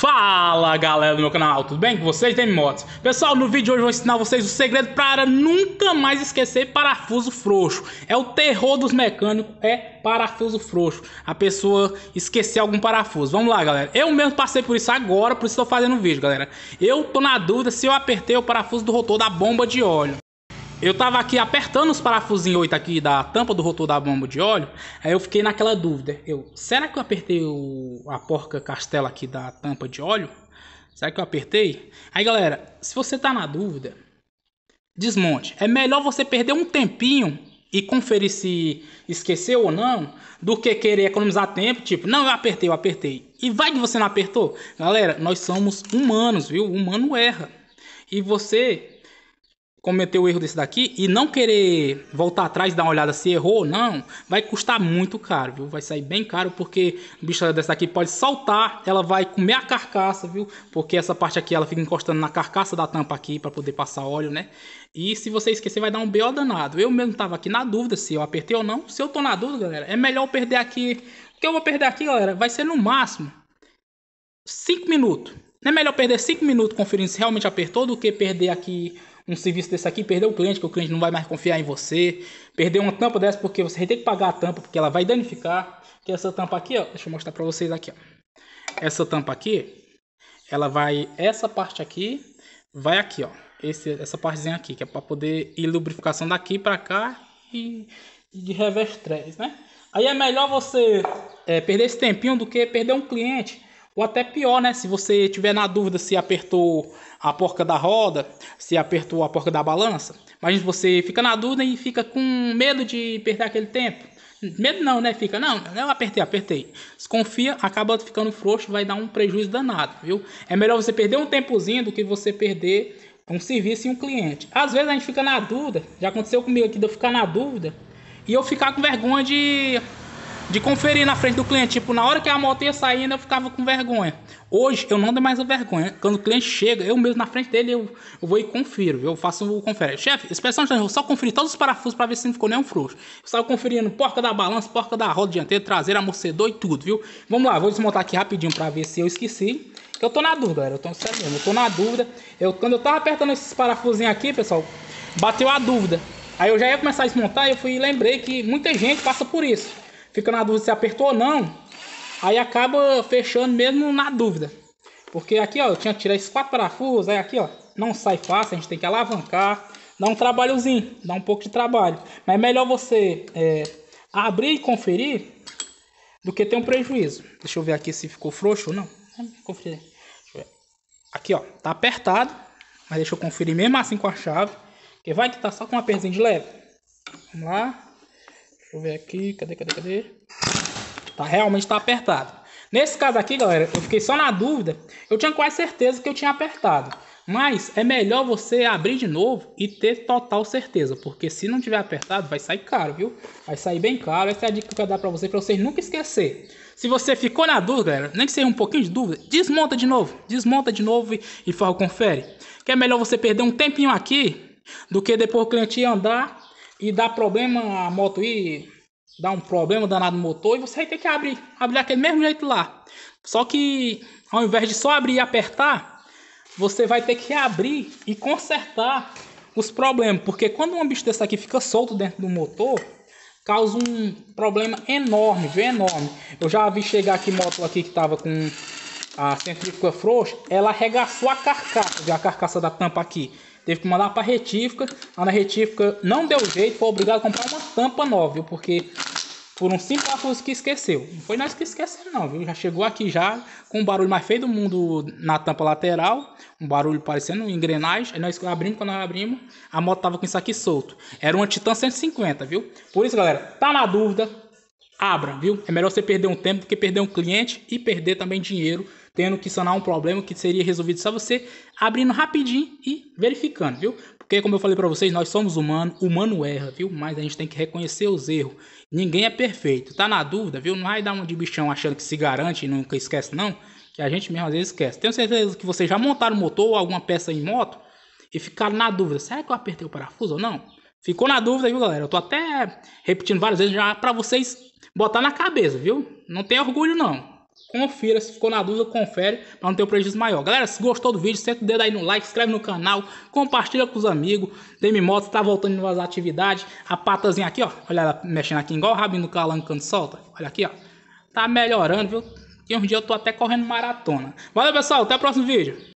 Fala galera do meu canal, tudo bem com vocês? Tem motos. Pessoal, no vídeo de hoje eu vou ensinar vocês o segredo para nunca mais esquecer parafuso frouxo. É o terror dos mecânicos, é parafuso frouxo. A pessoa esquecer algum parafuso. Vamos lá, galera. Eu mesmo passei por isso agora, por isso estou fazendo o vídeo, galera. Eu tô na dúvida se eu apertei o parafuso do rotor da bomba de óleo. Eu tava aqui apertando os parafusinhos 8 aqui da tampa do rotor da bomba de óleo. Aí eu fiquei naquela dúvida. Eu, será que eu apertei o, a porca castela aqui da tampa de óleo? Será que eu apertei? Aí galera, se você tá na dúvida, desmonte. É melhor você perder um tempinho e conferir se esqueceu ou não, do que querer economizar tempo, tipo, não, eu apertei, eu apertei. E vai que você não apertou? Galera, nós somos humanos, viu? O humano erra. E você cometer o erro desse daqui e não querer voltar atrás e dar uma olhada se errou ou não, vai custar muito caro, viu? Vai sair bem caro porque o bicho dessa daqui pode saltar, ela vai comer a carcaça, viu? Porque essa parte aqui ela fica encostando na carcaça da tampa aqui para poder passar óleo, né? E se você esquecer vai dar um BO danado. Eu mesmo tava aqui na dúvida se eu apertei ou não. Se eu tô na dúvida, galera, é melhor eu perder aqui. O que eu vou perder aqui, galera, vai ser no máximo 5 minutos. Não é melhor perder 5 minutos conferindo se realmente apertou do que perder aqui um serviço desse aqui, perder o cliente, que o cliente não vai mais confiar em você, perder uma tampa dessa porque você tem que pagar a tampa, porque ela vai danificar. Que essa tampa aqui, ó, deixa eu mostrar para vocês aqui, ó. Essa tampa aqui, ela vai essa parte aqui vai aqui, ó. Esse, essa partezinha aqui, que é para poder ir lubrificação daqui para cá e, e de reverse 3, né? Aí é melhor você é, perder esse tempinho do que perder um cliente ou até pior, né? Se você tiver na dúvida se apertou a porca da roda, se apertou a porca da balança, mas você fica na dúvida e fica com medo de perder aquele tempo. Medo não, né? Fica, não, eu apertei, apertei. Desconfia, acaba ficando frouxo, vai dar um prejuízo danado, viu? É melhor você perder um tempozinho do que você perder um serviço e um cliente. Às vezes a gente fica na dúvida, já aconteceu comigo aqui de eu ficar na dúvida e eu ficar com vergonha de de conferir na frente do cliente. Tipo, na hora que a moto ia saindo, eu ficava com vergonha. Hoje eu não dou mais a vergonha. Quando o cliente chega, eu mesmo na frente dele, eu, eu vou e confiro. Eu faço o confere. Chefe, inspeção eu só conferi todos os parafusos para ver se não ficou nenhum frouxo. Eu estava conferindo porca da balança, porca da roda dianteira, traseira, amortecedor e tudo, viu? Vamos lá, vou desmontar aqui rapidinho para ver se eu esqueci. Eu tô na dúvida, galera. Eu tô, sério mesmo, eu tô na dúvida. Eu, quando eu tava apertando esses parafusinhos aqui, pessoal, bateu a dúvida. Aí eu já ia começar a desmontar e eu fui lembrei que muita gente passa por isso fica na dúvida se apertou ou não, aí acaba fechando mesmo na dúvida. Porque aqui, ó, eu tinha que tirar esses quatro parafusos, aí aqui, ó, não sai fácil, a gente tem que alavancar. Dá um trabalhozinho, dá um pouco de trabalho. Mas é melhor você é, abrir e conferir do que ter um prejuízo. Deixa eu ver aqui se ficou frouxo ou não. Conferir. Aqui, ó, tá apertado. Mas deixa eu conferir mesmo assim com a chave. Porque vai que tá só com uma perzinha de leve. Vamos lá. Deixa eu ver aqui. Cadê, cadê, cadê? Tá, realmente tá apertado. Nesse caso aqui, galera, eu fiquei só na dúvida. Eu tinha quase certeza que eu tinha apertado. Mas é melhor você abrir de novo e ter total certeza. Porque se não tiver apertado, vai sair caro, viu? Vai sair bem caro. Essa é a dica que eu quero dar pra vocês, pra vocês nunca esquecer. Se você ficou na dúvida, galera, nem que seja um pouquinho de dúvida, desmonta de novo. Desmonta de novo e, e confere. Que é melhor você perder um tempinho aqui do que depois o cliente andar e dá problema a moto ir, dá um problema danado no motor e você vai ter que abrir, abrir daquele mesmo jeito lá. Só que ao invés de só abrir e apertar, você vai ter que abrir e consertar os problemas, porque quando um bicho desse aqui fica solto dentro do motor, causa um problema enorme, viu? Enorme. Eu já vi chegar aqui moto aqui que tava com a centrífuga frouxa, ela arregaçou a carcaça, a carcaça da tampa aqui. Teve que mandar para retífica. Lá na retífica não deu jeito, foi obrigado a comprar uma tampa nova, viu? Porque foram cinco parafusos que esqueceu. Não foi nós que esquecemos, não, viu? Já chegou aqui já com o barulho mais feio do mundo na tampa lateral. Um barulho parecendo uma engrenagem. Aí nós abrimos, quando nós abrimos, a moto tava com isso aqui solto. Era uma Titan 150, viu? Por isso, galera, tá na dúvida, abra, viu? É melhor você perder um tempo do que perder um cliente e perder também dinheiro tendo que sanar um problema que seria resolvido só você abrindo rapidinho e verificando, viu? Porque como eu falei para vocês, nós somos humanos, humano erra, viu? Mas a gente tem que reconhecer os erros. Ninguém é perfeito. Tá na dúvida, viu? Não vai dar um de bichão achando que se garante e nunca esquece não, que a gente mesmo às vezes esquece. Tenho certeza que vocês já montaram motor ou alguma peça em moto e ficaram na dúvida, será que eu apertei o parafuso ou não? Ficou na dúvida, viu, galera? Eu tô até repetindo várias vezes já para vocês botar na cabeça, viu? Não tem orgulho não. Confira, se ficou na dúvida, confere para não ter um prejuízo maior. Galera, se gostou do vídeo, senta o dedo aí no like, inscreve no canal, compartilha com os amigos. Demi Motos está voltando em novas atividades. A patazinha aqui, ó, olha ela mexendo aqui, igual o rabinho do calango quando solta. Olha aqui, ó. Tá melhorando, viu? E um dia eu tô até correndo maratona. Valeu, pessoal. Até o próximo vídeo.